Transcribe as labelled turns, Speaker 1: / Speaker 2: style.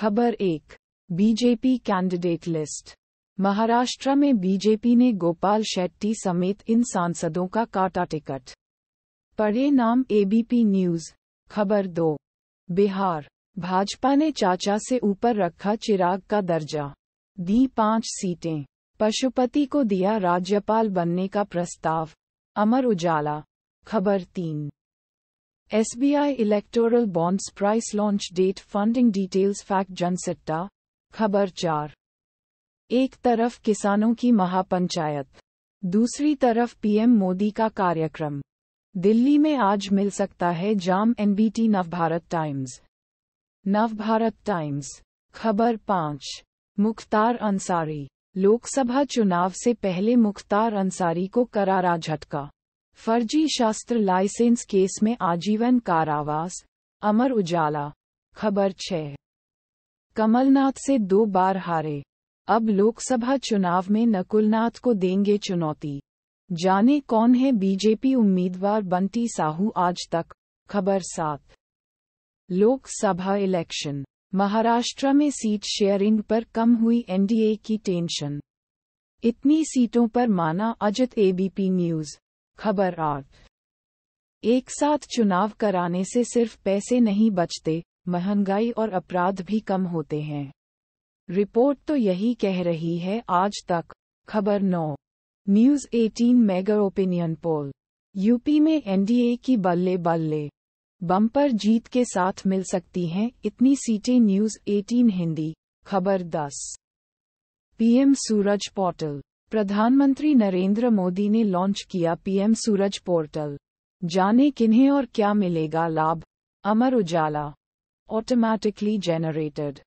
Speaker 1: खबर एक BJP candidate list Maharashtra में बीजेपी ने गोपाल शेट्टी समेत इन सांसदों का काटा टिकट पढ़े नाम एबीपी न्यूज खबर दो बिहार भाजपा ने चाचा से ऊपर रखा चिराग का दर्जा दी पांच सीटें पशुपति को दिया राज्यपाल बनने का प्रस्ताव अमर उजाला खबर तीन SBI electoral bonds price launch date funding details fact Jansatta खबर चार एक तरफ किसानों की महापंचायत दूसरी तरफ पीएम मोदी का कार्यक्रम दिल्ली में आज मिल सकता है जाम NBT Navbharat Times Navbharat Times खबर पाँच मुख्तार अंसारी लोकसभा चुनाव से पहले मुख्तार अंसारी को करारा झटका फर्जी शास्त्र लाइसेंस केस में आजीवन कारावास अमर उजाला खबर छह कमलनाथ से दो बार हारे अब लोकसभा चुनाव में नकुलनाथ को देंगे चुनौती जाने कौन है बीजेपी उम्मीदवार बंटी साहू आज तक खबर सात लोकसभा इलेक्शन महाराष्ट्र में सीट शेयरिंग पर कम हुई एनडीए की टेंशन इतनी सीटों पर माना अजित एबीपी न्यूज खबर आठ एक साथ चुनाव कराने से सिर्फ पैसे नहीं बचते महंगाई और अपराध भी कम होते हैं रिपोर्ट तो यही कह रही है आज तक खबर नौ News 18 mega opinion poll UP में एनडीए की बल्ले बल्ले बम्पर जीत के साथ मिल सकती हैं इतनी सीटें न्यूज 18 हिंदी खबर 10 पीएम सूरज पोर्टल प्रधानमंत्री नरेंद्र मोदी ने लॉन्च किया पीएम सूरज पोर्टल जाने किन्हें और क्या मिलेगा लाभ अमर उजाला ऑटोमैटिकली जेनरेटेड